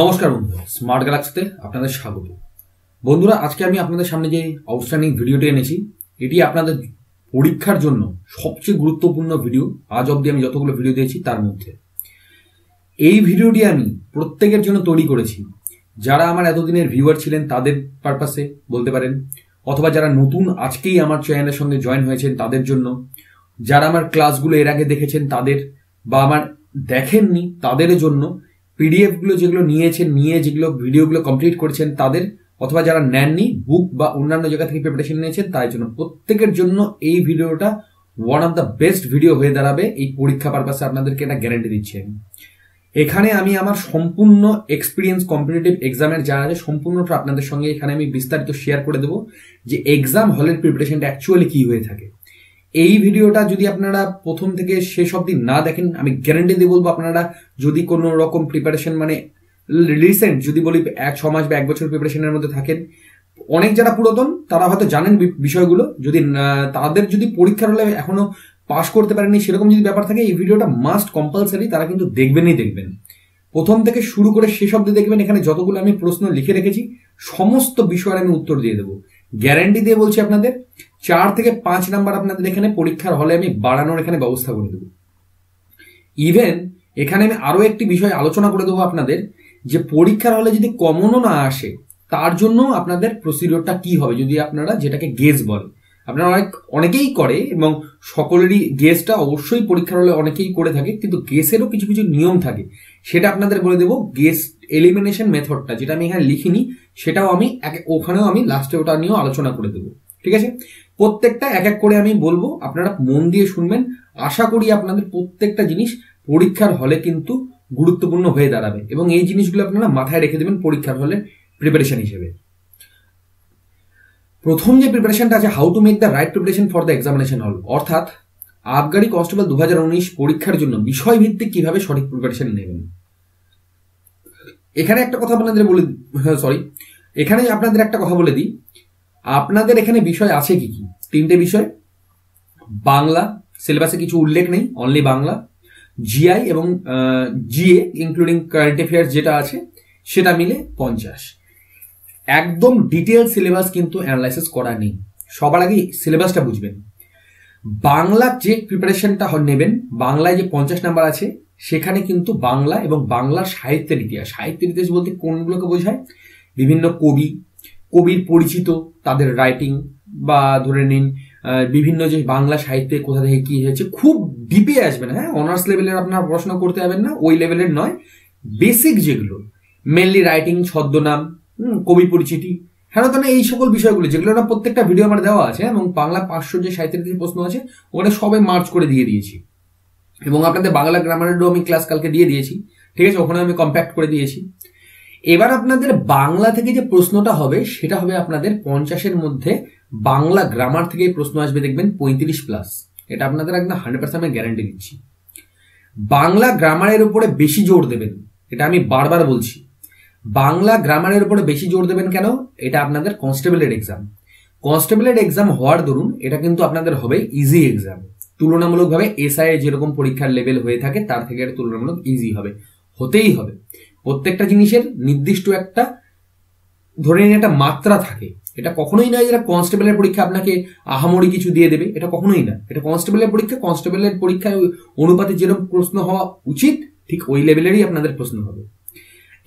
নমস্কার বন্ধুরা স্মার্ট গ্যালাক্সিতে আপনাদের স্বাগত বন্ধুরা আজকে আমি আপনাদের সামনে যে আউটস্ট্যান্ডিং ভিডিওটি এনেছি এটি আপনাদের পরীক্ষার জন্য সবচেয়ে গুরুত্বপূর্ণ ভিডিও আজ অবধি আমি যতগুলো ভিডিও দিয়েছি তার মধ্যে এই ভিডিওটি আমি প্রত্যেকের জন্য তৈরি করেছি যারা আমার এতদিনের ভিউয়ার ছিলেন তাদের পারপাসে বলতে পারেন অথবা যারা নতুন আজকেই আমার চ্যানেলের সঙ্গে জয়েন হয়েছেন তাদের জন্য যারা আমার ক্লাসগুলো এর আগে দেখেছেন তাদের বা আমার দেখেননি তাদের জন্য পিডিএফগুলো যেগুলো নিয়েছেন নিয়ে যেগুলো ভিডিওগুলো কমপ্লিট করেছেন তাদের অথবা যারা নেননি বুক বা অন্যান্য জায়গা থেকে প্রিপারেশন নিয়েছেন তাই জন্য প্রত্যেকের জন্য এই ভিডিওটা one of the best video হয়ে দাঁড়াবে এই পরীক্ষা পারপাসে আপনাদেরকে এটা গ্যারান্টি দিচ্ছে এখানে আমি আমার সম্পূর্ণ এক্সপিরিয়েন্স কম্পিটিটিভ এক্সামের যা আছে সম্পূর্ণটা আপনাদের সঙ্গে এখানে আমি বিস্তারিত শেয়ার করে দেবো যে এক্সাম হলের প্রিপারেশনটা অ্যাকচুয়ালি কী হয়ে থাকে এই ভিডিওটা যদি আপনারা প্রথম থেকে শেষ অব্দি না দেখেন আমি গ্যারেন্টি দিয়ে বলবো আপনারা যদি কোনো রকম প্রিপারেশন মানে রিসেন্ট যদি বলি এক ছ মাস বা এক বছর প্রিপারেশনের মধ্যে থাকেন অনেক যারা পুরাতন তারা হয়তো জানেন বিষয়গুলো যদি তাদের যদি পরীক্ষার হলে এখনো পাশ করতে পারেনি সেরকম যদি ব্যাপার থাকে এই ভিডিওটা মাস্ট কম্পালসারি তারা কিন্তু দেখবেনই দেখবেন প্রথম থেকে শুরু করে শেষ অব্দি দেখবেন এখানে যতগুলো আমি প্রশ্ন লিখে রেখেছি সমস্ত বিষয়ের আমি উত্তর দিয়ে দেবো গ্যারান্টি দিয়ে বলছি আপনাদের চার থেকে পাঁচ নাম্বার আপনাদের এখানে পরীক্ষার হলে আমি বাড়ানোর এখানে ব্যবস্থা করে দেবো ইভেন এখানে আমি আরও একটি বিষয় আলোচনা করে দেবো আপনাদের যে পরীক্ষার হলে যদি কমনও না আসে তার জন্য আপনাদের প্রসিডিওরটা কি হবে যদি আপনারা যেটাকে গেজ বলে আপনারা অনেক অনেকেই করে এবং সকলেরই গেসটা অবশ্যই পরীক্ষার হলে অনেকেই করে থাকে কিন্তু গেসেরও কিছু কিছু নিয়ম থাকে সেটা আপনাদের বলে দেবো গেস এলিমিনেশন মেথডটা যেটা আমি এখানে লিখিনি সেটাও আমি ওখানেও আমি লাস্টে ওটা নিয়েও আলোচনা করে দেবো ঠিক আছে প্রত্যেকটা এক এক করে আমি বলবো আপনারা মন দিয়ে শুনবেন আশা করি আপনাদের প্রত্যেকটা জিনিস পরীক্ষার হলে কিন্তু গুরুত্বপূর্ণ হয়ে দাঁড়াবে এবং এই জিনিসগুলো আপনারা মাথায় রেখে দেবেন পরীক্ষার হলে প্রিপারেশন হিসেবে প্রথম যে প্রিপারেশনটা আছে how to make the right preparation for the examination হল অর্থাৎ আবগারি কনস্টেবল দু পরীক্ষার জন্য বিষয় ভিত্তিক কিভাবে সঠিক প্রিপারেশন নেবেন এখানে একটা কথা আপনাদের বলে সরি হ্যাঁ, এখানে আপনাদের একটা কথা বলে দিই আপনাদের এখানে বিষয় আছে কি কি তিনটে বিষয় বাংলা সিলেবাসে কিছু উল্লেখ নেই অনলি বাংলা জিআই এবং জিএ ইনক্লুডিং কারেন্ট অ্যাফেয়ার্স যেটা আছে সেটা মিলে পঞ্চাশ একদম ডিটেল সিলেবাস কিন্তু অ্যানালাইসিস করা নেই সবার আগে সিলেবাসটা বুঝবেন বাংলা যে প্রিপারেশনটা নেবেন বাংলায় যে পঞ্চাশ নাম্বার আছে সেখানে কিন্তু বাংলা এবং বাংলা সাহিত্যের ইতিহাস সাহিত্যের ইতিহাস বলতে কোনগুলোকে বোঝায় বিভিন্ন কবি কবির পরিচিত তাদের রাইটিং বা ধরে নিন বিভিন্ন যে বাংলা সাহিত্যে কোথা থেকে কি হয়েছে খুব ডিপে আসবেন হ্যাঁ অনার্স লেভেলের আপনার পড়াশোনা করতে যাবেন না ওই লেভেলের নয় বেসিক যেগুলো মেনলি রাইটিং ছদ্মনাম কবি পরিচিতি হ্যাঁ তো এই সকল বিষয়গুলো যেগুলো না প্রত্যেকটা ভিডিও আমার দেওয়া আছে এবং বাংলা পাঁচশো যে যে প্রশ্ন আছে ওখানে সবাই মার্চ করে দিয়ে দিয়েছি এবং আপনাদের বাংলা গ্রামারেরও আমি ক্লাস কালকে দিয়ে দিয়েছি ঠিক আছে ওখানে আমি কম্প্যাক্ট করে দিয়েছি এবার আপনাদের বাংলা থেকে যে প্রশ্নটা হবে সেটা হবে আপনাদের পঞ্চাশের মধ্যে বাংলা গ্রামার থেকে প্রশ্ন আসবে দেখবেন পঁয়ত্রিশ প্লাস এটা আপনাদের একদম হান্ড্রেড পার্সেন্ট আমি গ্যারান্টি দিচ্ছি বাংলা গ্রামারের উপরে বেশি জোর দেবেন এটা আমি বারবার বলছি বাংলা গ্রামারের উপরে বেশি জোর দেবেন কেন এটা আপনাদের কনস্টেবলের এক্সাম কনস্টেবলের এক্সাম হওয়ার দরুন এটা কিন্তু আপনাদের হবে ইজি এক্সাম তুলনামূলকভাবে এসআই যেরকম পরীক্ষার লেভেল হয়ে থাকে তার থেকে এটা তুলনামূলক ইজি হবে হতেই হবে প্রত্যেকটা জিনিসের নির্দিষ্ট একটা ধরে নিন একটা মাত্রা থাকে এটা কখনোই নয় যেটা কনস্টেবলের পরীক্ষা আপনাকে আহামরি কিছু দিয়ে দেবে এটা কখনোই না এটা কনস্টেবলের পরীক্ষা কনস্টেবলের পরীক্ষায় অনুপাতে যেরকম প্রশ্ন হওয়া উচিত ঠিক ওই লেভেলেরই আপনাদের প্রশ্ন হবে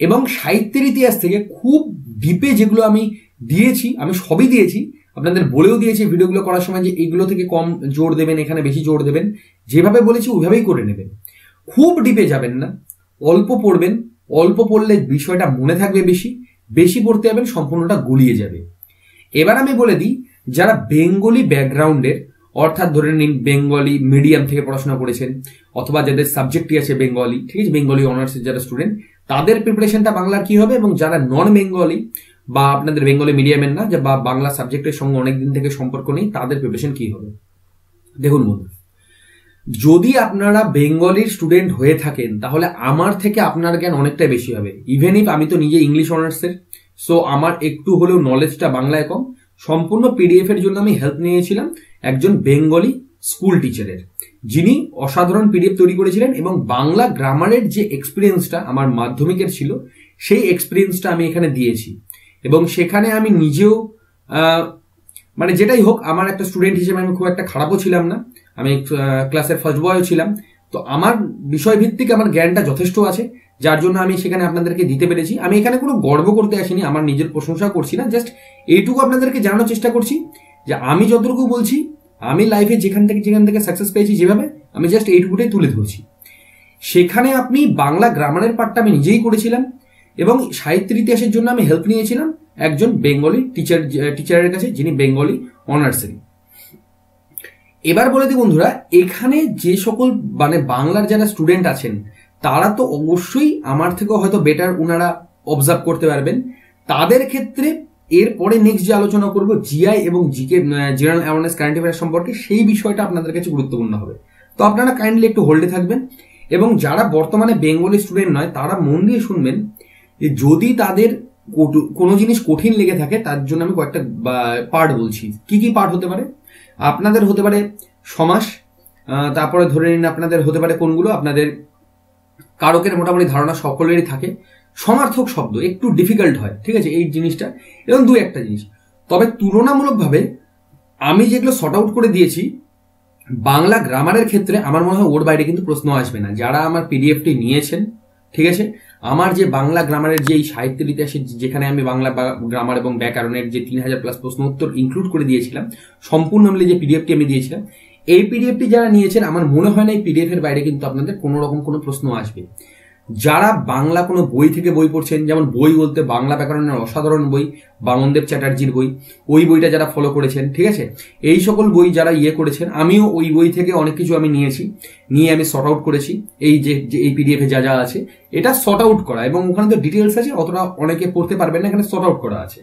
এবং সাহিত্যের ইতিহাস থেকে খুব ডিপে যেগুলো আমি দিয়েছি আমি সবই দিয়েছি আপনাদের বলেও দিয়েছি ভিডিওগুলো করার সময় যে এইগুলো থেকে কম জোর দেবেন এখানে বেশি জোর দেবেন যেভাবে বলেছি ওইভাবেই করে নেবেন খুব ডিপে যাবেন না অল্প পড়বেন অল্প পড়লে বিষয়টা মনে থাকবে বেশি বেশি পড়তে যাবেন সম্পূর্ণটা গুলিয়ে যাবে এবার আমি বলে দিই যারা বেঙ্গলি ব্যাকগ্রাউন্ডের অর্থাৎ ধরে নিন বেঙ্গলি মিডিয়াম থেকে পড়াশোনা করেছেন অথবা যাদের সাবজেক্টই আছে বেঙ্গলি ঠিক আছে বেঙ্গলি অনার্সের যারা স্টুডেন্ট তাদের প্রিপারেশনটা বাংলার কি হবে এবং যারা নন বেঙ্গলি বা আপনাদের বেঙ্গলি মিডিয়ামের না বা বাংলা সাবজেক্টের সঙ্গে অনেকদিন থেকে সম্পর্ক নেই তাদের প্রিপারেশন কি হবে দেখুন বন্ধু যদি আপনারা বেঙ্গলির স্টুডেন্ট হয়ে থাকেন তাহলে আমার থেকে আপনার জ্ঞান অনেকটাই বেশি হবে ইভেন ইফ আমি তো নিজে ইংলিশ অনার্সের সো আমার একটু হলেও নলেজটা বাংলায় কম সম্পূর্ণ পিডিএফ এর জন্য আমি হেল্প নিয়েছিলাম একজন বেঙ্গলি স্কুল টিচারের যিনি অসাধারণ পিডিএফ তৈরি করেছিলেন এবং বাংলা গ্রামারের যে এক্সপিরিয়েন্সটা আমার মাধ্যমিকের ছিল সেই এক্সপিরিয়েন্সটা আমি এখানে দিয়েছি এবং সেখানে আমি নিজেও মানে যেটাই হোক আমার একটা স্টুডেন্ট হিসেবে আমি খুব একটা খারাপও ছিলাম না আমি ক্লাসের ফার্স্ট বয়ও ছিলাম তো আমার বিষয়ভিত্তিক আমার জ্ঞানটা যথেষ্ট আছে যার জন্য আমি সেখানে আপনাদেরকে দিতে পেরেছি আমি এখানে কোনো গর্ব করতে আসিনি আমার নিজের প্রশংসা করছি না জাস্ট এইটুকু আপনাদেরকে জানানোর চেষ্টা করছি যে আমি যতটুকু বলছি আমি লাইফে যেখান থেকে যেখান থেকে সাকসেস পেয়েছি যেভাবে আমি জাস্ট এইটুকুটাই তুলে ধরছি সেখানে আপনি বাংলা গ্রামারের পার্টটা আমি নিজেই করেছিলাম এবং সাহিত্যের ইতিহাসের জন্য আমি হেল্প নিয়েছিলাম একজন বেঙ্গলি টিচার টিচারের কাছে যিনি বেঙ্গলি অনার্সের এবার বলে দিই বন্ধুরা এখানে যে সকল মানে বাংলার যারা স্টুডেন্ট আছেন তারা তো অবশ্যই আমার থেকে হয়তো বেটার ওনারা অবজার্ভ করতে পারবেন তাদের ক্ষেত্রে এরপরে নেক্সট যে আলোচনা করব জিআই এবং GK general awareness current affair সম্পর্কে সেই বিষয়টা আপনাদের কাছে গুরুত্বপূর্ণ হবে তো আপনারা কাইন্ডলি একটু হোল্ডে থাকবেন এবং যারা বর্তমানে বেঙ্গলি স্টুডেন্ট নয় তারা মন দিয়ে শুনবেন যে যদি তাদের কোনো জিনিস কঠিন লেগে থাকে তার জন্য আমি কয়েকটা পার্ট বলছি কি কি পার্ট হতে পারে আপনাদের হতে পারে সমাস তারপরে ধরে নিন আপনাদের হতে পারে কোনগুলো আপনাদের কারকের মোটামুটি ধারণা সকলেরই থাকে সমার্থক শব্দ একটু ডিফিকাল্ট হয় ঠিক আছে এই জিনিসটা এবং দু একটা জিনিস তবে তুলনামূলকভাবে আমি যেগুলো শর্ট আউট করে দিয়েছি বাংলা গ্রামারের ক্ষেত্রে আমার মনে হয় ওর বাইরে কিন্তু প্রশ্ন আসবে না যারা আমার পিডিএফটি নিয়েছেন ঠিক আছে আমার যে বাংলা গ্রামারের যে এই সাহিত্যের ইতিহাসে যেখানে আমি বাংলা গ্রামার এবং ব্যাকরণের যে তিন হাজার প্লাস প্রশ্ন উত্তর ইনক্লুড করে দিয়েছিলাম সম্পূর্ণ মিলে যে পিডিএফটি আমি দিয়েছিলাম এই পিডিএফটি যারা নিয়েছেন আমার মনে হয় না এই পিডিএফ এর বাইরে কিন্তু আপনাদের কোনো রকম কোনো প্রশ্ন আসবে যারা বাংলা কোনো বই থেকে বই পড়ছেন যেমন বই বলতে বাংলা ব্যাকরণের অসাধারণ বই বামনদেব চ্যাটার্জির বই ওই বইটা যারা ফলো করেছেন ঠিক আছে এই সকল বই যারা ইয়ে করেছেন আমিও ওই বই থেকে অনেক কিছু আমি নিয়েছি নিয়ে আমি শর্ট আউট করেছি এই যে এই পিডিএফে যা যা আছে এটা শর্ট আউট করা এবং ওখানে তো ডিটেলস আছে অতটা অনেকে পড়তে পারবেন না এখানে শর্ট আউট করা আছে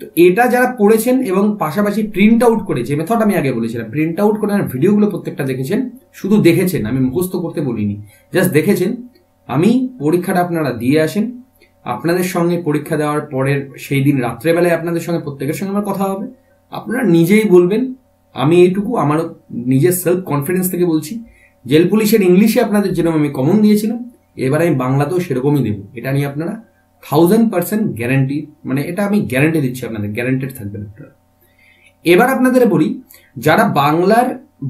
তো এটা যারা পড়েছেন এবং পাশাপাশি প্রিন্ট আউট করে যে মেথড আমি আগে বলেছিলাম প্রিন্ট আউট করে ভিডিওগুলো প্রত্যেকটা দেখেছেন শুধু দেখেছেন আমি মুখস্থ করতে বলিনি জাস্ট দেখেছেন আমি পরীক্ষাটা আপনারা দিয়ে আসেন আপনাদের সঙ্গে পরীক্ষা দেওয়ার পরের সেই দিন রাত্রেবেলায় আপনাদের সঙ্গে প্রত্যেকের সঙ্গে আমার কথা হবে আপনারা নিজেই বলবেন আমি এইটুকু আমার নিজের সেলফ কনফিডেন্স থেকে বলছি জেল পুলিশের ইংলিশে আপনাদের যেরকম আমি কমন দিয়েছিলাম এবার আমি বাংলাতেও সেরকমই দেবো এটা নিয়ে আপনারা থাউজেন্ড পার্সেন্ট গ্যারান্টি মানে এটা আমি গ্যারান্টি দিচ্ছি আপনাদের গ্যারান্টেড থাকবেন আপনারা এবার আপনাদের বলি যারা বাংলার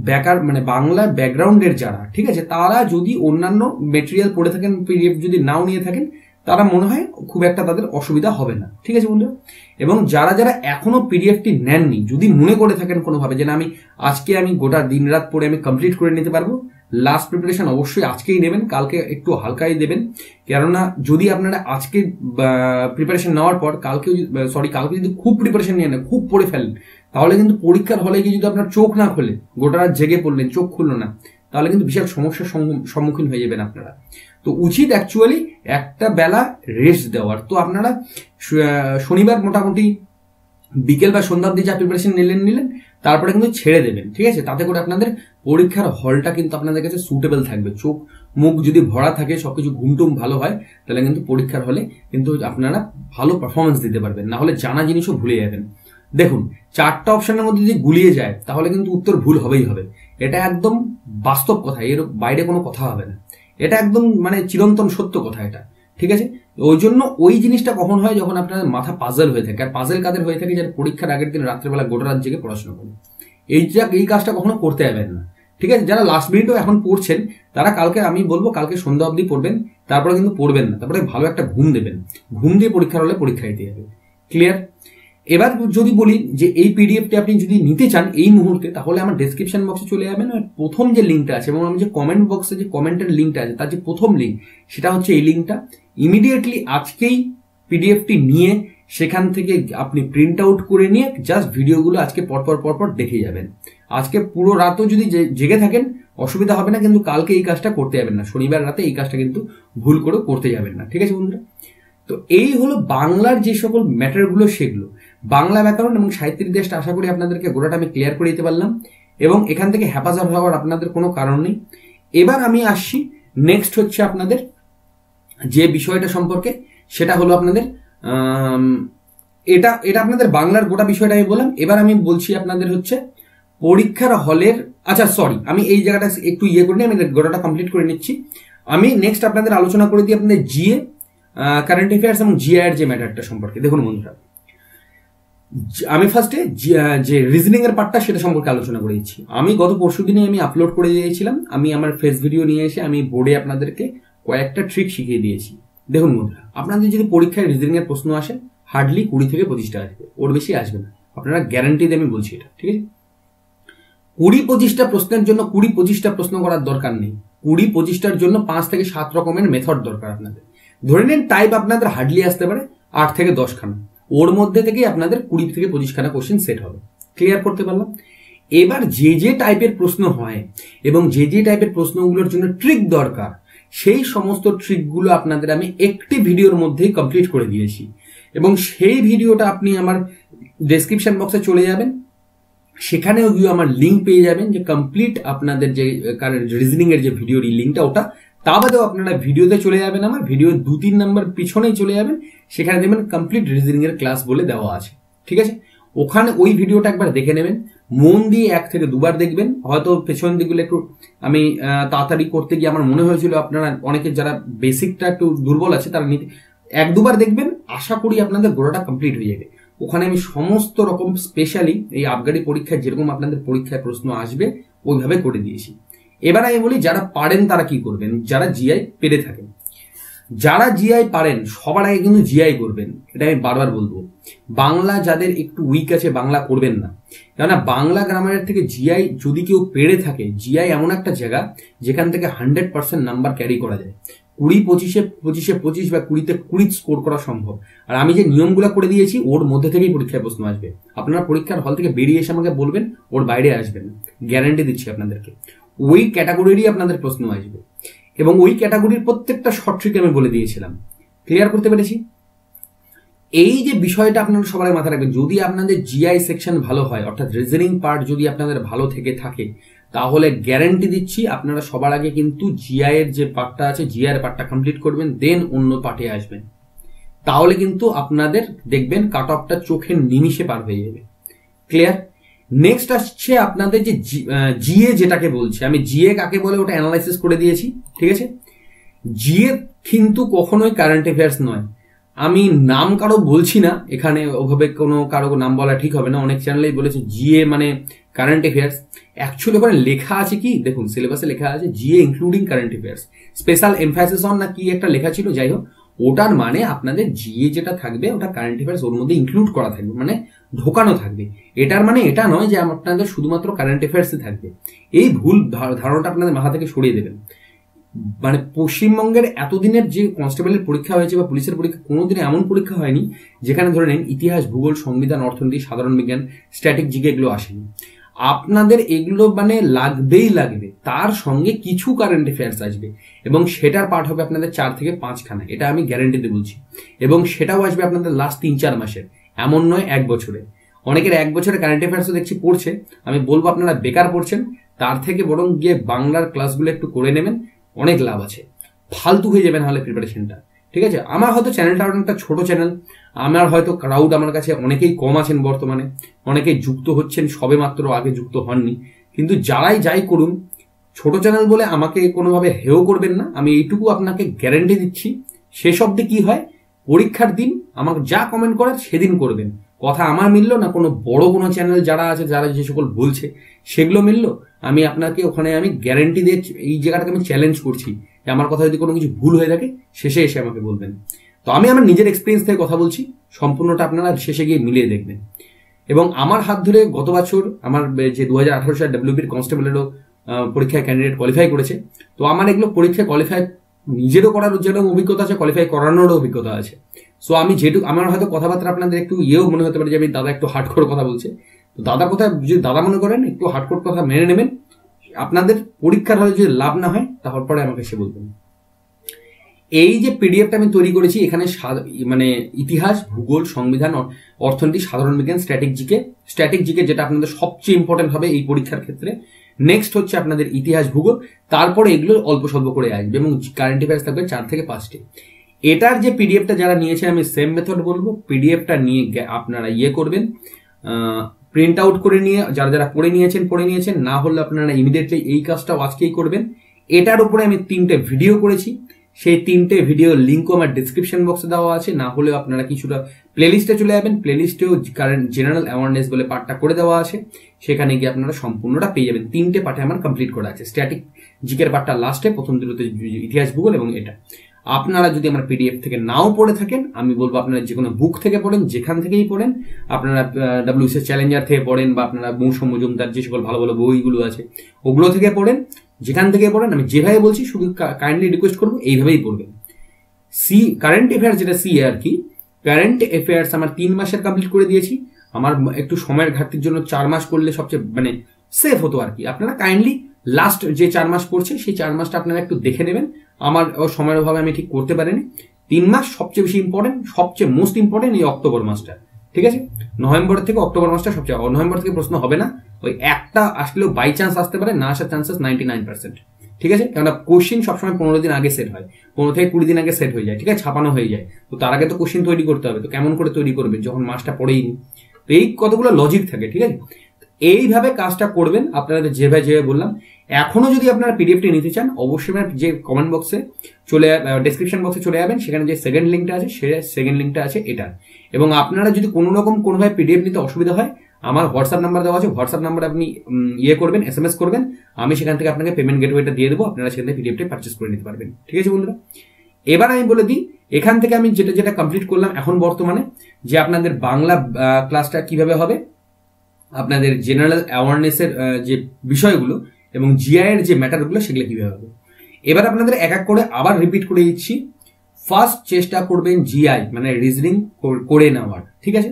ব্যাকার মানে বাংলার ব্যাকগ্রাউন্ডের যারা ঠিক আছে তারা যদি অন্যান্য মেটেরিয়াল পড়ে থাকেন পিডিএফ যদি নাও নিয়ে থাকেন তারা মনে হয় খুব একটা তাদের অসুবিধা হবে না ঠিক আছে বন্ধুরা এবং যারা যারা এখনো পিডিএফটি নেননি যদি মনে করে থাকেন কোনোভাবে যে না আমি আজকে আমি গোটা দিন রাত পরে আমি কমপ্লিট করে নিতে পারবো লাস্ট প্রিপারেশন অবশ্যই আজকেই নেবেন কালকে একটু হালকাই দেবেন কেননা যদি আপনারা আজকে প্রিপারেশন নেওয়ার পর কালকে সরি কালকে যদি খুব প্রিপারেশন নিয়ে নেন খুব পড়ে ফেলেন তাহলে কিন্তু পরীক্ষার হলে গিয়ে যদি আপনার চোখ না খোলে গোটা রাত জেগে পড়লেন চোখ খুললো না তাহলে কিন্তু বিশাল সমস্যার সম্মুখীন হয়ে যাবেন আপনারা তো উচিত অ্যাকচুয়ালি একটা বেলা রেস্ট দেওয়ার তো আপনারা শনিবার মোটামুটি বিকেল বা সন্ধ্যার দিয়ে যা প্রিপারেশন নিলেন নিলেন তারপরে কিন্তু ছেড়ে দেবেন ঠিক আছে তাতে করে আপনাদের পরীক্ষার হলটা কিন্তু আপনাদের কাছে সুটেবল থাকবে চোখ মুখ যদি ভরা থাকে সব কিছু ঘুমটুম ভালো হয় তাহলে কিন্তু পরীক্ষার হলে কিন্তু আপনারা ভালো পারফরমেন্স দিতে পারবেন না হলে জানা জিনিসও ভুলে যাবেন দেখুন চারটা অপশনের মধ্যে যদি গুলিয়ে যায় তাহলে কিন্তু উত্তর ভুল হবেই হবে এটা একদম বাস্তব কথা এর বাইরে কোনো কথা হবে না এটা একদম মানে চিরন্তন সত্য কথা এটা ঠিক আছে ওই জন্য ওই জিনিসটা কখন হয় যখন আপনার মাথা পাজল হয়ে থাকে আর পাজল কাদের হয়ে থাকে যারা পরীক্ষার আগের দিন রাত্রেবেলা গোটা রাত জেগে পড়াশোনা করে এইটা এই কাজটা কখনো করতে যাবেন না ঠিক আছে যারা লাস্ট মিনিটও এখন পড়ছেন তারা কালকে আমি বলবো কালকে সন্ধ্যা অবধি পড়বেন তারপরে কিন্তু পড়বেন না তারপরে ভালো একটা ঘুম দেবেন ঘুম দিয়ে পরীক্ষার হলে পরীক্ষা দিতে যাবে ক্লিয়ার এবার যদি বলি যে এই পিডিএফটি আপনি যদি নিতে চান এই মুহূর্তে তাহলে আমার ডেসক্রিপশন বক্সে চলে যাবেন আর প্রথম যে লিঙ্কটা আছে এবং আমি যে কমেন্ট বক্সে যে কমেন্টের লিঙ্কটা আছে তার যে প্রথম লিঙ্ক সেটা হচ্ছে এই লিঙ্কটা ইমিডিয়েটলি আজকেই পিডিএফটি নিয়ে সেখান থেকে আপনি প্রিন্ট আউট করে নিয়ে জাস্ট ভিডিওগুলো আজকে পরপর পরপর দেখে যাবেন আজকে পুরো রাতও যদি জেগে থাকেন অসুবিধা হবে না কিন্তু কালকে এই কাজটা করতে যাবেন না শনিবার রাতে এই কাজটা কিন্তু ভুল করে করতে যাবেন না ঠিক আছে বন্ধুরা তো এই হলো বাংলার যে সকল ম্যাটারগুলো সেগুলো বাংলা ব্যাকরণ এবং সাহিত্যের ইতিহাসটা আশা করি আপনাদেরকে গোড়াটা আমি ক্লিয়ার করে দিতে পারলাম এবং এখান থেকে হ্যাপাজার হওয়ার আপনাদের কোনো কারণ নেই এবার আমি আসছি নেক্সট হচ্ছে আপনাদের যে বিষয়টা সম্পর্কে সেটা হলো আপনাদের এটা এটা আপনাদের বাংলার গোটা বিষয়টা আমি বললাম এবার আমি বলছি আপনাদের হচ্ছে পরীক্ষার হলের আচ্ছা সরি আমি এই জায়গাটা একটু ইয়ে করে নিই আমি গোটাটা কমপ্লিট করে নিচ্ছি আমি নেক্সট আপনাদের আলোচনা করে দিই আপনাদের জিএ কারেন্ট অ্যাফেয়ার্স এবং জিআইয়ের যে ম্যাটারটা সম্পর্কে দেখুন বন্ধুরা আমি ফার্স্টে যে রিজনিং এর পার্টটা সেটা সম্পর্কে আলোচনা করেছি আমি গত পরশু দিনে আমি আপলোড করে দিয়েছিলাম আমি আমার ফেস ভিডিও নিয়ে এসে আমি বোর্ডে আপনাদেরকে কয়েকটা ট্রিক শিখিয়ে দিয়েছি দেখুন বন্ধুরা আপনাদের যদি পরীক্ষায় রিজনিং এর প্রশ্ন আসে হার্ডলি কুড়ি থেকে পঁচিশটা আসবে ওর বেশি আসবে না আপনারা গ্যারান্টি দিয়ে আমি বলছি এটা ঠিক আছে কুড়ি পঁচিশটা প্রশ্নের জন্য কুড়ি পঁচিশটা প্রশ্ন করার দরকার নেই কুড়ি পঁচিশটার জন্য পাঁচ থেকে সাত রকমের মেথড দরকার আপনাদের ধরে নিন টাইপ আপনাদের হার্ডলি আসতে পারে আট থেকে দশখানা ওর মধ্যে থেকেই আপনাদের কুড়ি থেকে পঁচিশখানা কোশ্চেন সেট হবে ক্লিয়ার করতে পারলাম এবার যে যে টাইপের প্রশ্ন হয় এবং যে যে টাইপের প্রশ্নগুলোর জন্য ট্রিক দরকার সেই সমস্ত ট্রিকগুলো আপনাদের আমি একটি ভিডিওর মধ্যেই কমপ্লিট করে দিয়েছি এবং সেই ভিডিওটা আপনি আমার ডেসক্রিপশন বক্সে চলে যাবেন সেখানেও গিয়ে আমার লিঙ্ক পেয়ে যাবেন যে কমপ্লিট আপনাদের যে রিজনিংয়ের যে ভিডিওর লিঙ্কটা ওটা তা বাদেও আপনারা ভিডিওতে চলে যাবেন আমার ভিডিও দু তিন নাম্বার পিছনেই চলে যাবেন সেখানে দেখবেন কমপ্লিট রিজনিংয়ের ক্লাস বলে দেওয়া আছে ঠিক আছে ওখানে ওই ভিডিওটা একবার দেখে নেবেন মন দিয়ে এক থেকে দুবার দেখবেন হয়তো পেছন দিকগুলো একটু আমি তাড়াতাড়ি করতে গিয়ে আমার মনে হয়েছিল আপনারা অনেকে যারা বেসিকটা একটু দুর্বল আছে তারা নিতে এক দুবার দেখবেন আশা করি আপনাদের গোড়াটা কমপ্লিট হয়ে যাবে ওখানে আমি সমস্ত রকম স্পেশালি এই আবগারি পরীক্ষায় যেরকম আপনাদের পরীক্ষায় প্রশ্ন আসবে ওইভাবে করে দিয়েছি এবার আমি বলি যারা পারেন তারা কি করবেন যারা জিআই পেরে থাকেন যারা জিআই পারেন সবার আগে কিন্তু জিআই করবেন এটা আমি বারবার বলবো বাংলা যাদের একটু উইক আছে বাংলা করবেন না কেননা বাংলা গ্রামারের থেকে জিআই যদি কেউ পেরে থাকে জিআই এমন একটা জায়গা যেখান থেকে হান্ড্রেড পার্সেন্ট নাম্বার ক্যারি করা যায় কুড়ি পঁচিশে পঁচিশে পঁচিশ বা কুড়িতে কুড়ি স্কোর করা সম্ভব আর আমি যে নিয়মগুলো করে দিয়েছি ওর মধ্যে থেকেই পরীক্ষায় প্রশ্ন আসবে আপনারা পরীক্ষার হল থেকে বেরিয়ে এসে আমাকে বলবেন ওর বাইরে আসবেন গ্যারান্টি দিচ্ছি আপনাদেরকে ওই ক্যাটাগরিরই আপনাদের প্রশ্ন আসবে এবং ওই ক্যাটাগরির প্রত্যেকটা শর্ট ট্রিক আমি বলে দিয়েছিলাম ক্লিয়ার করতে পেরেছি এই যে বিষয়টা আপনারা সবার মাথায় রাখবেন যদি আপনাদের জিআই সেকশন ভালো হয় অর্থাৎ রিজনিং পার্ট যদি আপনাদের ভালো থেকে থাকে তাহলে গ্যারেন্টি দিচ্ছি আপনারা সবার আগে কিন্তু জিআই এর যে পার্টটা আছে জিআই এর পার্টটা কমপ্লিট করবেন দেন অন্য পার্টে আসবেন তাহলে কিন্তু আপনাদের দেখবেন কাট অফটা চোখের নিমিষে পার হয়ে যাবে ক্লিয়ার নেক্সট আসছে আপনাদের যে জিএ যেটাকে বলছে আমি জিএ কাকে বলে ওটা অ্যানালাইসিস করে দিয়েছি ঠিক আছে জিএ কিন্তু কখনোই কারেন্ট অ্যাফেয়ার্স নয় আমি নাম কারো বলছি না এখানে ওভাবে কোনো কারো নাম বলা ঠিক হবে না অনেক চ্যানেলেই বলেছে জিএ মানে কারেন্ট অ্যাফেয়ার্স অ্যাকচুয়ালি ওখানে লেখা আছে কি দেখুন সিলেবাসে লেখা আছে GA including current affairs special emphasis on না কি একটা লেখা ছিল যাই হোক ওটার মানে আপনাদের জিএ যেটা থাকবে ওটা কারেন্ট অ্যাফেয়ার্স ওর মধ্যে ইনক্লুড করা থাকবে মানে ঢোকানো থাকবে এটার মানে এটা নয় যে আপনাদের শুধুমাত্র কারেন্ট অ্যাফেয়ার্সে থাকবে এই ভুল ধারণাটা আপনাদের মাথা থেকে সরিয়ে দেবেন মানে পশ্চিমবঙ্গের এতদিনের যে কনস্টেবলের পরীক্ষা হয়েছে বা পুলিশের পরীক্ষা কোনোদিন এমন পরীক্ষা হয়নি যেখানে ধরে নেন ইতিহাস ভূগোল সংবিধান অর্থনীতি সাধারণ বিজ্ঞান স্ট্যাটিক এগুলো আসেনি আপনাদের এগুলো মানে লাগবেই লাগবে তার সঙ্গে কিছু কারেন্ট অ্যাফেয়ার্স আসবে এবং সেটার পাঠ হবে আপনাদের চার থেকে পাঁচখানা এটা আমি গ্যারেন্টিতে বলছি এবং সেটাও আসবে আপনাদের লাস্ট তিন চার মাসের এমন নয় এক বছরে অনেকের এক বছরে কারেন্ট অ্যাফেয়ার্সও দেখছি পড়ছে আমি বলবো আপনারা বেকার পড়ছেন তার থেকে বরং গিয়ে বাংলার ক্লাসগুলো একটু করে নেবেন অনেক লাভ আছে ফালতু হয়ে যাবে নাহলে প্রিপারেশনটা ঠিক আছে আমার হয়তো চ্যানেলটা অনেকটা ছোট চ্যানেল আমার হয়তো ক্রাউড আমার কাছে অনেকেই কম আছেন বর্তমানে অনেকেই যুক্ত হচ্ছেন সবে মাত্র আগে যুক্ত হননি কিন্তু যারাই যাই করুন ছোট চ্যানেল বলে আমাকে কোনোভাবে হেও করবেন না আমি এইটুকু আপনাকে গ্যারেন্টি দিচ্ছি শেষ অব্দি কি হয় পরীক্ষার দিন আমাকে যা কমেন্ট করার সেদিন করবেন কথা আমার মিলল না কোনো বড় কোনো চ্যানেল যারা আছে যারা যে সকল বলছে সেগুলো মিলল আমি আপনাকে ওখানে আমি গ্যারেন্টি দিয়ে এই জায়গাটাকে আমি চ্যালেঞ্জ করছি যে আমার কথা যদি কোনো কিছু ভুল হয়ে থাকে শেষে এসে আমাকে বলবেন তো আমি আমার নিজের এক্সপিরিয়েন্স থেকে কথা বলছি সম্পূর্ণটা আপনারা শেষে গিয়ে মিলিয়ে দেখবেন এবং আমার হাত ধরে গত বছর আমার যে দু হাজার আঠারো সাল ডাব্লিউবির কনস্টেবলেরও পরীক্ষায় ক্যান্ডিডেট কোয়ালিফাই করেছে তো আমার এগুলো পরীক্ষায় কোয়ালিফাই নিজেরও করার যেরকম অভিজ্ঞতা আছে কোয়ালিফাই করানোরও অভিজ্ঞতা আছে সো আমি যেটুকু আমার হয়তো কথাবার্তা আপনাদের একটু ইয়েও মনে হতে পারে যে আমি দাদা একটু হার্ডকোর কথা বলছে তো দাদা কোথায় যদি দাদা মনে করেন একটু হার্ডকোর কথা মেনে নেবেন আপনাদের পরীক্ষার হলে যদি লাভ না হয় তাহলে পরে আমাকে সে বলবেন এই যে পিডিএফটা আমি তৈরি করেছি এখানে মানে ইতিহাস ভূগোল সংবিধান অর্থনীতি সাধারণ বিজ্ঞান স্ট্র্যাটেজিকে স্ট্র্যাটেজিকে যেটা আপনাদের সবচেয়ে ইম্পর্টেন্ট হবে এই পরীক্ষার ক্ষেত্রে নেক্সট হচ্ছে আপনাদের ইতিহাস ভূগোল তারপরে এগুলো অল্প স্বল্প করে আসবে এবং কারেন্ট অ্যাফেয়ার্স থাকবে চার থেকে পাঁচটি এটার যে পিডিএফটা যারা নিয়েছে আমি সেম মেথড বলবো পিডিএফটা নিয়ে আপনারা ইয়ে করবেন প্রিন্ট আউট করে নিয়ে যারা যারা করে নিয়েছেন পড়ে নিয়েছেন না হলে আপনারা ইমিডিয়েটলি এই কাজটাও আজকেই করবেন এটার উপরে আমি তিনটে ভিডিও করেছি সেই তিনটে ভিডিও লিঙ্কও আমার ডিসক্রিপশন বক্সে দেওয়া আছে না হলেও আপনারা কিছুটা প্লেলিস্টে চলে যাবেন প্লেলিস্টেও কারেন্ট জেনারেল অ্যাওয়ারনেস বলে পার্টটা করে দেওয়া আছে সেখানে গিয়ে আপনারা সম্পূর্ণটা পেয়ে যাবেন তিনটে পার্টে আমার কমপ্লিট করা আছে স্ট্যাটিক জিকের পার্টটা লাস্টে প্রথম দুটোতে ইতিহাস ভূগোল এবং এটা আপনারা যদি আমার পিডিএফ থেকে নাও পড়ে থাকেন আমি বলবো আপনারা যে কোনো বুক থেকে পড়েন যেখান থেকেই পড়েন আপনারা ডাব্লিউসি চ্যালেঞ্জার থেকে পড়েন বা আপনারা মৌসুম মজুমদার যে সকল ভালো ভালো বইগুলো আছে ওগুলো থেকে পড়েন যেখান থেকে পড়েন আমি যেভাবে বলছি শুধু কাইন্ডলি রিকোয়েস্ট করবো এইভাবেই পড়বেন সি কারেন্ট অ্যাফেয়ার্স যেটা সি আর কি কারেন্ট অ্যাফেয়ার্স আমার তিন মাসের কমপ্লিট করে দিয়েছি আমার একটু সময়ের ঘাটতির জন্য চার মাস করলে সবচেয়ে মানে সেফ হতো আর কি আপনারা কাইন্ডলি লাস্ট যে চার মাস পড়ছে সেই চার মাসটা আপনারা একটু দেখে নেবেন আমার সময়ের অভাবে আমি ঠিক করতে পারিনি তিন মাস সবচেয়ে বেশি ইম্পর্টেন্ট সবচেয়ে মোস্ট ইম্পর্টেন্ট এই অক্টোবর মাসটা ঠিক আছে নভেম্বর থেকে অক্টোবর মাসটা সবচেয়ে নভেম্বর থেকে প্রশ্ন হবে না ওই একটা আসলেও বাই চান্স আসতে পারে না আসার চান্সেস নাইনটি নাইন পার্সেন্ট ঠিক আছে কেননা কোশ্চিন সবসময় পনেরো দিন আগে সেট হয় পনেরো থেকে কুড়ি দিন আগে সেট হয়ে যায় ঠিক আছে ছাপানো হয়ে যায় তো তার আগে তো কোশ্চিন তৈরি করতে হবে তো কেমন করে তৈরি করবে যখন মাসটা পড়েই নি তো এই কতগুলো লজিক থাকে ঠিক আছে এইভাবে কাজটা করবেন আপনাদের যেভাবে যেভাবে বললাম এখনও যদি আপনারা পিডিএফটি নিতে চান অবশ্যই আপনার যে কমেন্ট বক্সে চলে ডিসক্রিপশন বক্সে চলে যাবেন সেখানে যে সেকেন্ড লিঙ্কটা আছে সে সেকেন্ড লিঙ্কটা আছে এটা এবং আপনারা যদি কোনো রকম কোনোভাবে পিডিএফ নিতে অসুবিধা হয় আমার হোয়াটসঅ্যাপ নাম্বার দেওয়া আছে হোয়াটসঅ্যাপ নাম্বার আপনি ইয়ে করবেন এস এম এস করবেন আমি সেখান থেকে আপনাকে পেমেন্ট গেটওয়েটা দিয়ে দেবো আপনারা সেখান থেকে পিডিএফটি পারচেস করে নিতে পারবেন ঠিক আছে বন্ধুরা এবার আমি বলে দিই এখান থেকে আমি যেটা যেটা কমপ্লিট করলাম এখন বর্তমানে যে আপনাদের বাংলা ক্লাসটা কিভাবে হবে আপনাদের জেনারেল অ্যাওয়ারনেসের যে বিষয়গুলো এবং জিআইয়ের যে ম্যাটারগুলো সেগুলো কীভাবে হবে এবার আপনাদের এক এক করে আবার রিপিট করে দিচ্ছি ফার্স্ট চেষ্টা করবেন জিআই মানে রিজনিং করে নেওয়ার ঠিক আছে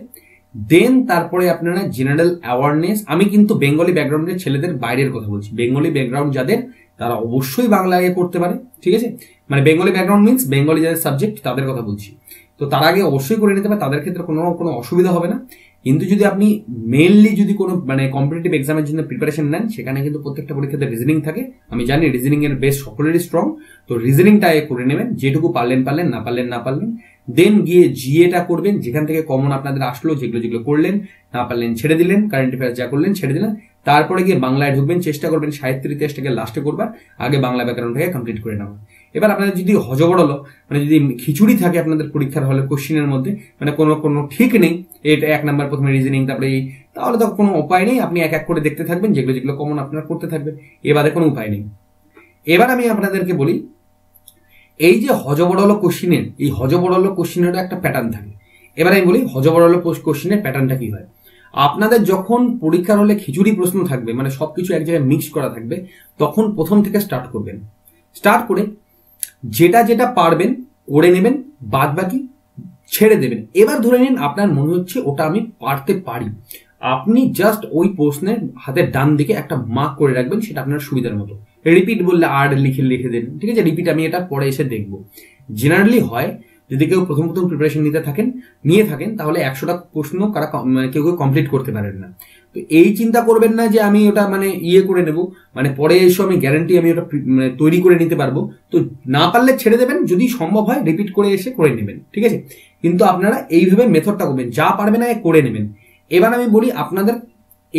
দেন তারপরে আপনারা জেনারেল অ্যাওয়ারনেস আমি কিন্তু বেঙ্গলি ব্যাকগ্রাউন্ডের ছেলেদের বাইরের কথা বলছি বেঙ্গলি ব্যাকগ্রাউন্ড যাদের তারা অবশ্যই বাংলা আগে পড়তে পারে ঠিক আছে মানে বেঙ্গলি ব্যাকগ্রাউন্ড মিনস বেঙ্গলি যাদের সাবজেক্ট তাদের কথা বলছি তো তার আগে অবশ্যই করে নিতে পারে তাদের ক্ষেত্রে কোনো কোনো অসুবিধা হবে না কিন্তু যদি আপনি মেনলি যদি কোনো মানে কম্পিটিটিভ এক্সামের জন্য প্রিপারেশন নেন সেখানে কিন্তু প্রত্যেকটা পরীক্ষাতে রিজনিং থাকে আমি জানি রিজনিং এর বেশ সকলেরই স্ট্রং তো রিজনিংটা করে নেবেন যেটুকু পারলেন পারলেন না পারলেন না পারলেন দেন গিয়ে জিএটা করবেন যেখান থেকে কমন আপনাদের আসলো যেগুলো যেগুলো করলেন না পারলেন ছেড়ে দিলেন কারেন্ট অ্যাফেয়ার যা করলেন ছেড়ে দিলেন তারপরে গিয়ে বাংলায় ঢুকবেন চেষ্টা করবেন সাহিত্যের ইতিহাসটাকে লাস্টে করবার আগে বাংলা ব্যাকরণটাকে কমপ্লিট করে নেওয়া এবার আপনাদের যদি হজবড়ল মানে যদি খিচুড়ি থাকে আপনাদের পরীক্ষার হলে কোশ্চিনের মধ্যে মানে কোনো কোনো ঠিক নেই এটা এক নাম্বার প্রথমে রিজনিং তারপরে এই তাহলে তো কোনো উপায় নেই আপনি এক এক করে দেখতে থাকবেন যেগুলো যেগুলো কমন আপনারা করতে থাকবেন এবারে কোনো উপায় নেই এবার আমি আপনাদেরকে বলি এই যে হজবড়ল কোশ্চিনের এই হজবড়ল কোশ্চিনেরও একটা প্যাটার্ন থাকে এবার আমি বলি হজবড়ল কোশ্চিনের প্যাটার্নটা কি হয় আপনাদের যখন পরীক্ষার হলে খিচুড়ি প্রশ্ন থাকবে মানে সবকিছু এক জায়গায় মিক্স করা থাকবে তখন প্রথম থেকে স্টার্ট করবেন স্টার্ট করে যেটা যেটা পারবেন করে নেবেন বাদ বাকি ছেড়ে দেবেন এবার ধরে নিন আপনার মনে হচ্ছে ওটা আমি পারতে পারি আপনি জাস্ট ওই প্রশ্নের হাতের ডান দিকে একটা মার্ক করে রাখবেন সেটা আপনার সুবিধার মতো রিপিট বললে আর লিখে লিখে দেন ঠিক আছে রিপিট আমি এটা পরে এসে দেখব জেনারেলি হয় যদি কেউ প্রথম প্রথম প্রিপারেশন নিতে থাকেন নিয়ে থাকেন তাহলে একশোটা প্রশ্ন কারা মানে কেউ কেউ কমপ্লিট করতে পারেন না তো এই চিন্তা করবেন না যে আমি ওটা মানে ইয়ে করে নেব মানে পরে এসে আমি গ্যারান্টি আমি ওটা মানে তৈরি করে নিতে পারবো তো না পারলে ছেড়ে দেবেন যদি সম্ভব হয় রিপিট করে এসে করে নেবেন ঠিক আছে কিন্তু আপনারা এইভাবে মেথডটা করবেন যা পারবেন না করে নেবেন এবার আমি বলি আপনাদের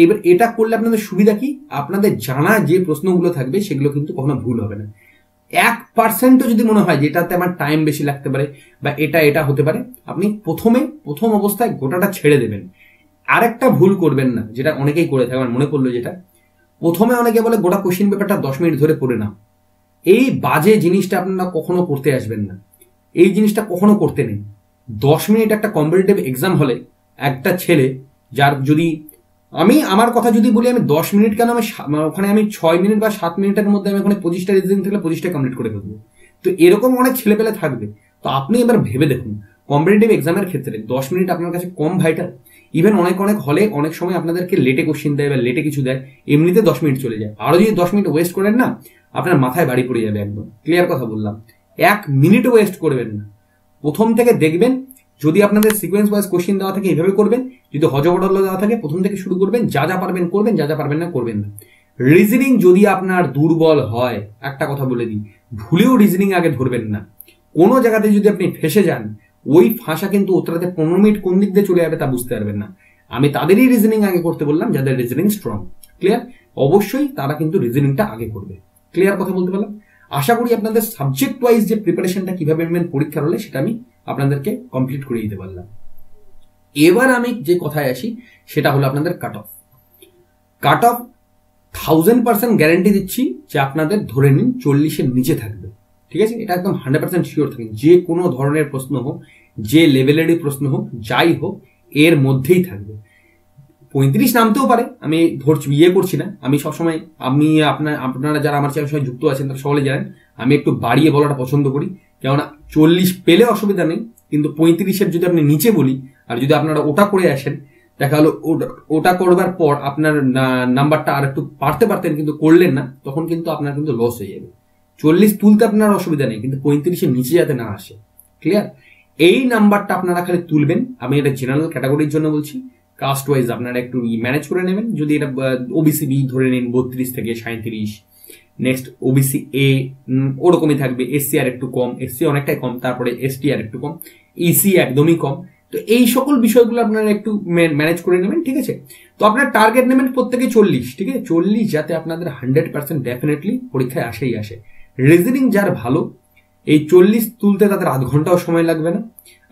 এবার এটা করলে আপনাদের সুবিধা কি আপনাদের জানা যে প্রশ্নগুলো থাকবে সেগুলো কিন্তু কখনো ভুল হবে না এক পার্সেন্টও যদি মনে হয় যে এটাতে আমার টাইম বেশি লাগতে পারে বা এটা এটা হতে পারে আপনি প্রথমে প্রথম অবস্থায় গোটাটা ছেড়ে দেবেন আরেকটা ভুল করবেন না যেটা অনেকেই করে থাকে আমার মনে করলো যেটা প্রথমে অনেকে বলে গোটা কোশ্চিন পেপারটা দশ মিনিট ধরে পড়ে নাও এই বাজে জিনিসটা আপনারা কখনো করতে আসবেন না এই জিনিসটা কখনো করতে নেই দশ মিনিট একটা কম্পিটিটিভ এক্সাম হলে একটা ছেলে যার যদি আমি আমার কথা যদি বলি আমি দশ মিনিট কেন আমি মানে ওখানে আমি ছয় মিনিট বা সাত মিনিটের মধ্যে আমি ওখানে পঁচিশটা রিজনিং থাকলে পঁচিশটা কমপ্লিট করে ফেলবো তো এরকম অনেক ছেলেপেলে থাকবে তো আপনি এবার ভেবে দেখুন কম্পিটিটিভ এক্সামের ক্ষেত্রে দশ মিনিট আপনার কাছে কম ভাইটার ইভেন অনেক অনেক হলে অনেক সময় আপনাদেরকে লেটে কোশ্চিন দেয় বা লেটে কিছু দেয় এমনিতে দশ মিনিট চলে যায় আরও যদি দশ মিনিট ওয়েস্ট করেন না আপনার মাথায় বাড়ি পড়ে যাবে একদম ক্লিয়ার কথা বললাম এক মিনিট ওয়েস্ট করবেন না প্রথম থেকে দেখবেন যদি আপনাদের সিকোয়েন্স ওয়াইজ কোশ্চেন দেওয়া থাকে এইভাবে করবেন যদি হজবটল দেওয়া থাকে প্রথম থেকে শুরু করবেন যা যা পারবেন করবেন যা যা পারবেন না করবেন না রিজনিং যদি আপনার দুর্বল হয় একটা কথা বলে দিই ভুলেও রিজনিং আগে ধরবেন না কোনো জায়গাতে যদি আপনি ফেসে যান ওই ফাঁসা কিন্তু ওটাতে পনেরো মিনিট কোন দিক দিয়ে চলে যাবে তা বুঝতে পারবেন না আমি তাদেরই রিজনিং আগে করতে বললাম যাদের রিজনিং স্ট্রং ক্লিয়ার অবশ্যই তারা কিন্তু রিজনিংটা আগে করবে ক্লিয়ার কথা বলতে পারলাম আশা করি আপনাদের সাবজেক্ট ওয়াইজ যে প্রিপারেশনটা কীভাবে নেবেন পরীক্ষার হলে সেটা আমি আপনাদেরকে কমপ্লিট করে দিতে পারলাম এবার আমি যে কথায় আসি সেটা হলো আপনাদের cut off cut off thousand percent guarantee দিচ্ছি যে আপনাদের ধরে নিন চল্লিশের নিচে থাকবে ঠিক আছে এটা একদম হান্ড্রেড পার্সেন্ট শিওর থাকে যে কোনো ধরনের প্রশ্ন হোক যে লেভেলেরই প্রশ্ন হোক যাই হোক এর মধ্যেই থাকবে পঁয়ত্রিশ নামতেও পারে আমি ধরছি ইয়ে করছি না আমি সবসময় আমি আপনার আপনারা যারা আমার চ্যানেলের সঙ্গে যুক্ত আছেন তারা সকলে জানেন আমি একটু বাড়িয়ে বলাটা পছন্দ করি কেননা চল্লিশ পেলে অসুবিধা নেই কিন্তু পঁয়ত্রিশের যদি আপনি নিচে বলি আর যদি আপনারা ওটা করে আসেন দেখা হলো ওটা করবার পর আপনার নাম্বারটা আর একটু পারতে পারতেন কিন্তু করলেন না তখন কিন্তু আপনার কিন্তু লস হয়ে যাবে চল্লিশ তুলতে আপনার অসুবিধা নেই কিন্তু পঁয়ত্রিশের নিচে যাতে না আসে ক্লিয়ার এই নাম্বারটা আপনারা খালি তুলবেন আমি এটা জেনারেল ক্যাটাগরির জন্য বলছি কাস্ট ওয়াইজ আপনারা একটু ম্যানেজ করে নেবেন যদি এটা ওবিসি বি ধরে নিন বত্রিশ থেকে সাঁত্রিশ নেক্সট ওবিসি এ ওরকমই থাকবে এসসি আর একটু কম এসসি অনেকটাই কম তারপরে এসটি আর একটু কম ইসি e একদমই কম তো এই সকল বিষয়গুলো আপনারা একটু ম্যানেজ করে নেবেন ঠিক আছে তো আপনার টার্গেট নেবেন প্রত্যেকে চল্লিশ ঠিক আছে চল্লিশ যাতে আপনাদের হান্ড্রেড পার্সেন্ট ডেফিনেটলি পরীক্ষায় আসেই আসে রিজনিং যার ভালো এই চল্লিশ তুলতে তাদের আধ ঘন্টাও সময় লাগবে না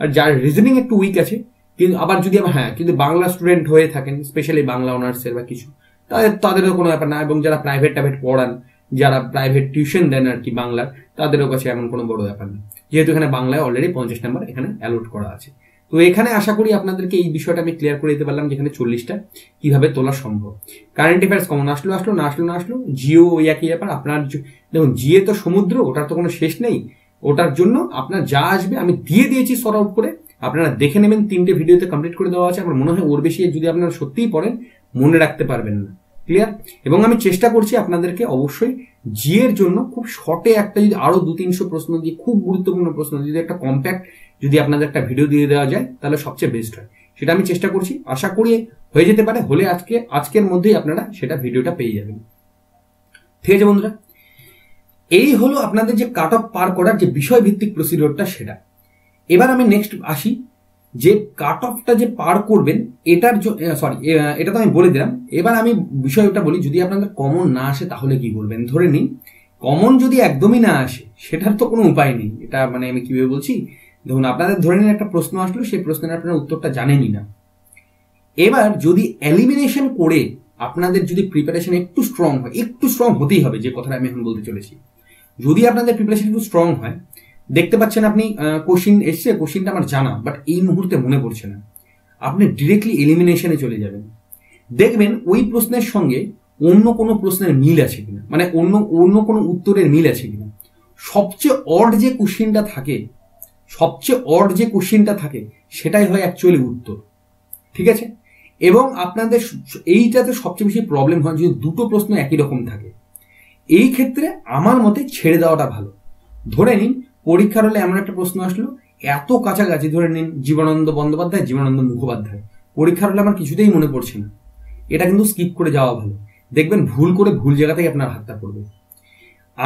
আর যার রিজনিং একটু উইক আছে কিন্তু আবার যদি আবার হ্যাঁ কিন্তু বাংলা স্টুডেন্ট হয়ে থাকেন স্পেশালি বাংলা অনার্সের বা কিছু তাদের তাদেরও কোনো ব্যাপার না এবং যারা প্রাইভেট টাইভেট পড়ান যারা প্রাইভেট টিউশন দেন আর কি বাংলার তাদেরও কাছে এমন কোনো বড় ব্যাপার না যেহেতু এখানে বাংলায় অলরেডি পঞ্চাশ নাম্বার এখানে অ্যালোট করা আছে তো এখানে আশা করি আপনাদেরকে এই বিষয়টা আমি ক্লিয়ার করে দিতে পারলাম যেখানে চল্লিশটা কিভাবে তোলা সম্ভব কারেন্ট অ্যাফেয়ার্স কমন আসলো আসলো না আসলো না আসলো জিও ওই একই ব্যাপার আপনার দেখুন জিয়ে তো সমুদ্র ওটার তো কোনো শেষ নেই ওটার জন্য আপনার যা আসবে আমি দিয়ে দিয়েছি সর আউট করে আপনারা দেখে নেবেন তিনটে ভিডিওতে কমপ্লিট করে দেওয়া আছে আমার মনে হয় ওর বেশি যদি আপনারা সত্যিই পড়েন মনে রাখতে পারবেন না ক্লিয়ার এবং আমি চেষ্টা করছি আপনাদেরকে অবশ্যই জি এর জন্য খুব শর্টে একটা যদি আরো দু তিনশো প্রশ্ন দিয়ে খুব গুরুত্বপূর্ণ প্রশ্ন যদি একটা কম্প্যাক্ট যদি আপনাদের একটা ভিডিও দিয়ে দেওয়া যায় তাহলে সবচেয়ে বেস্ট হয় সেটা আমি চেষ্টা করছি আশা করি হয়ে যেতে পারে হলে আজকে আজকের মধ্যেই আপনারা সেটা ভিডিওটা পেয়ে যাবেন ঠিক আছে বন্ধুরা এই হলো আপনাদের যে কাট অফ পার করার যে বিষয়ভিত্তিক প্রসিডিওরটা সেটা এবার আমি নেক্সট আসি যে কাট অফটা যে পার করবেন এটার সরি এটা তো আমি বলে দিলাম এবার আমি বিষয়টা বলি যদি আপনাদের কমন না আসে তাহলে কি করবেন ধরে নিন কমন যদি একদমই না আসে সেটার তো কোনো উপায় নেই এটা মানে আমি কীভাবে বলছি ধরুন আপনাদের ধরে নিন একটা প্রশ্ন আসলো সেই প্রশ্নের আপনারা উত্তরটা জানেনই না এবার যদি এলিমিনেশন করে আপনাদের যদি প্রিপারেশন একটু স্ট্রং হয় একটু স্ট্রং হতেই হবে যে কথাটা আমি এখন বলতে চলেছি যদি আপনাদের প্রিপারেশন একটু স্ট্রং হয় দেখতে পাচ্ছেন আপনি কোশ্চিন এসছে কোশ্চিনটা আমার জানা বাট এই মুহূর্তে মনে পড়ছে না আপনি ডিরেক্টলি এলিমিনেশনে চলে যাবেন দেখবেন ওই প্রশ্নের সঙ্গে অন্য কোনো প্রশ্নের মিল আছে কিনা মানে অন্য অন্য কোনো উত্তরের মিল আছে কিনা সবচেয়ে অড যে কোশ্চিনটা থাকে সবচেয়ে অড যে কোশ্চিনটা থাকে সেটাই হয় অ্যাকচুয়ালি উত্তর ঠিক আছে এবং আপনাদের এইটাতে সবচেয়ে বেশি প্রবলেম হয় যদি দুটো প্রশ্ন একই রকম থাকে এই ক্ষেত্রে আমার মতে ছেড়ে দেওয়াটা ভালো ধরে নিন পরীক্ষার হলে এমন একটা প্রশ্ন আসলো এত কাছাকাছি ধরে নিন জীবনানন্দ বন্দ্যোপাধ্যায় জীবনানন্দ মুখোপাধ্যায় পরীক্ষার হলে আমার কিছুতেই মনে পড়ছে না এটা কিন্তু স্কিপ করে যাওয়া ভালো দেখবেন ভুল করে ভুল জায়গা থেকে আপনার হাতটা পড়বে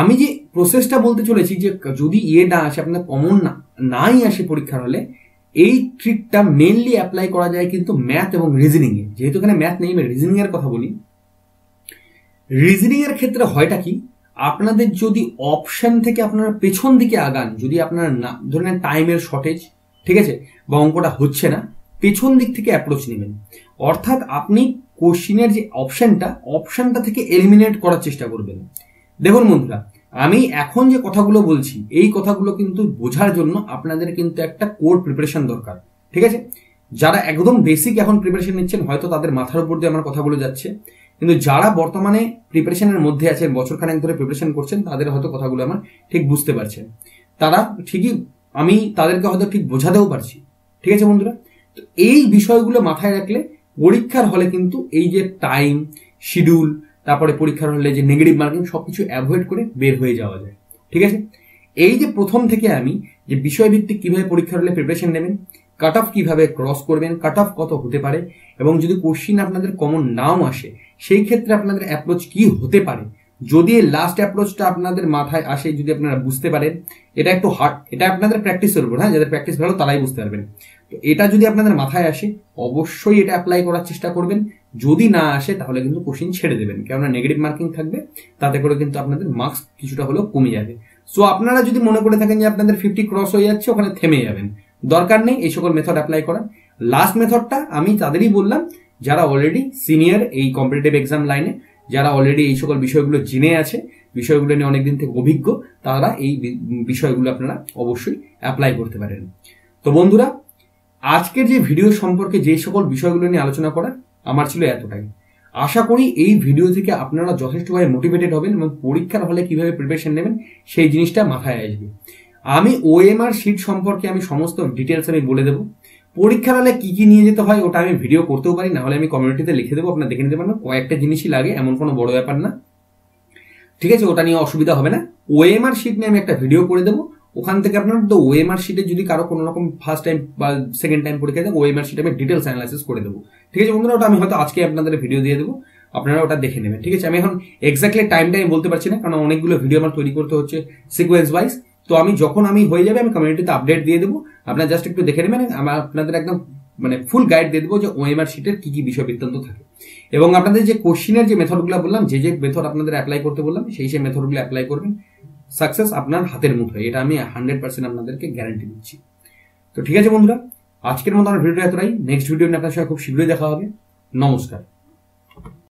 আমি যে প্রসেসটা বলতে চলেছি যে যদি এ ইয়ে না আসে আপনার কমন না নাই আসে পরীক্ষার হলে এই ট্রিকটা মেনলি অ্যাপ্লাই করা যায় কিন্তু ম্যাথ এবং রিজনিংয়ে যেহেতু এখানে ম্যাথ নেই আমি রিজনিংয়ের কথা বলি রিজনিংয়ের ক্ষেত্রে হয়টা কি আপনাদের যদি অপশন থেকে আপনারা পেছন দিকে আগান যদি আপনার না ধরেন টাইমের শর্টেজ ঠিক আছে বা অঙ্কটা হচ্ছে না পেছন দিক থেকে অ্যাপ্রোচ নেবেন অর্থাৎ আপনি কোশ্চিনের যে অপশানটা অপশানটা থেকে এলিমিনেট করার চেষ্টা করবেন দেখুন বন্ধুরা আমি এখন যে কথাগুলো বলছি এই কথাগুলো কিন্তু বোঝার জন্য আপনাদের কিন্তু একটা কোর প্রিপারেশন দরকার ঠিক আছে যারা একদম বেসিক এখন প্রিপারেশন নিচ্ছেন হয়তো তাদের মাথার উপর দিয়ে আমার কথাগুলো যাচ্ছে কিন্তু যারা বর্তমানে প্রিপারেশনের মধ্যে আছেন খানেক ধরে প্রিপারেশন করছেন তাদের হয়তো কথাগুলো আমার ঠিক বুঝতে পারছেন তারা ঠিকই আমি তাদেরকে হয়তো ঠিক বোঝাতেও পারছি ঠিক আছে বন্ধুরা তো এই বিষয়গুলো মাথায় রাখলে পরীক্ষার হলে কিন্তু এই যে টাইম শিডিউল তারপরে পরীক্ষার হলে যে নেগেটিভ মার্কিং সব কিছু অ্যাভয়েড করে বের হয়ে যাওয়া যায় ঠিক আছে এই যে প্রথম থেকে আমি যে বিষয়ভিত্তিক কীভাবে পরীক্ষার হলে প্রিপারেশন নেবেন কাট অফ কীভাবে ক্রস করবেন কাট অফ কত হতে পারে এবং যদি কোশ্চিন আপনাদের কমন নাও আসে সেই ক্ষেত্রে আপনাদের অ্যাপ্রোচ কি হতে পারে যদি লাস্ট অ্যাপ্রোচটা আপনাদের মাথায় আসে যদি আপনারা বুঝতে পারেন এটা একটু হার্ড এটা আপনাদের প্র্যাকটিসের উপর হ্যাঁ যাদের প্র্যাকটিস ভালো তারাই বুঝতে পারবেন তো এটা যদি আপনাদের মাথায় আসে অবশ্যই এটা অ্যাপ্লাই করার চেষ্টা করবেন যদি না আসে তাহলে কিন্তু কোশ্চিন ছেড়ে দেবেন কেননা নেগেটিভ মার্কিং থাকবে তাতে করে কিন্তু আপনাদের মার্কস কিছুটা হলেও কমে যাবে সো আপনারা যদি মনে করে থাকেন যে আপনাদের ফিফটি ক্রস হয়ে যাচ্ছে ওখানে থেমে যাবেন দরকার নেই এই সকল মেথড অ্যাপ্লাই করার লাস্ট মেথডটা আমি তাদেরই বললাম যারা অলরেডি সিনিয়র এই কম্পিটিটিভ এক্সাম লাইনে যারা অলরেডি এই সকল বিষয়গুলো জেনে আছে বিষয়গুলো নিয়ে অনেকদিন থেকে অভিজ্ঞ তারা এই বিষয়গুলো আপনারা অবশ্যই অ্যাপ্লাই করতে পারেন তো বন্ধুরা আজকের যে ভিডিও সম্পর্কে যে সকল বিষয়গুলো নিয়ে আলোচনা করার আমার ছিল এতটাই আশা করি এই ভিডিও থেকে আপনারা যথেষ্টভাবে মোটিভেটেড হবেন এবং পরীক্ষার হলে কিভাবে প্রিপারেশন নেবেন সেই জিনিসটা মাথায় আসবে আমি ওএমআর শিট সম্পর্কে আমি সমস্ত ডিটেলস আমি বলে দেবো পরীক্ষার হলে কী কী নিয়ে যেতে হয় ওটা আমি ভিডিও করতেও পারি না হলে আমি কমিউনিটিতে লিখে দেবো আপনার দেখে নিতে পারবেন কয়েকটা জিনিসই লাগে এমন কোনো বড় ব্যাপার না ঠিক আছে ওটা নিয়ে অসুবিধা হবে না ওএমআর শিট নিয়ে আমি একটা ভিডিও করে দেবো ওখান থেকে আপনার তো ওএমআর শিটে যদি কারো কোনো রকম ফার্স্ট টাইম বা সেকেন্ড টাইম পরীক্ষা দেয় ওএমআর শিটে আমি ডিটেলস অ্যানালাইসিস করে দেবো ঠিক আছে বন্ধুরা ওটা আমি হয়তো আজকে আপনাদের ভিডিও দিয়ে দেবো আপনারা ওটা দেখে নেবেন ঠিক আছে আমি এখন এক্স্যাক্টলি টাইমটা আমি বলতে পারছি না কারণ অনেকগুলো ভিডিও আমার তৈরি করতে হচ্ছে সিকোয়েন্স ওয়াইজ তো আমি যখন আমি হয়ে যাবে আমি কমিউনিটিতে আপডেট দিয়ে দেবো আপনারা জাস্ট একটু দেখে নেবেন আমার আপনাদের একদম মানে ফুল গাইড দিয়ে দেবো যে ওএমআর শিটের কী কী বিষয় বৃত্তান্ত থাকে এবং আপনাদের যে কোশ্চিনের যে মেথডগুলো বললাম যে যে মেথড আপনাদের অ্যাপ্লাই করতে বললাম সেই সেই মেথডগুলো অ্যাপ্লাই করবেন সাকসেস আপনার হাতের মুঠোয় এটা আমি হান্ড্রেড পার্সেন্ট আপনাদেরকে গ্যারান্টি দিচ্ছি তো ঠিক আছে বন্ধুরা আজকের মতো আমার ভিডিওটা এতটাই নেক্সট ভিডিও নিয়ে আপনার সঙ্গে খুব শীঘ্রই দেখা হবে নমস্কার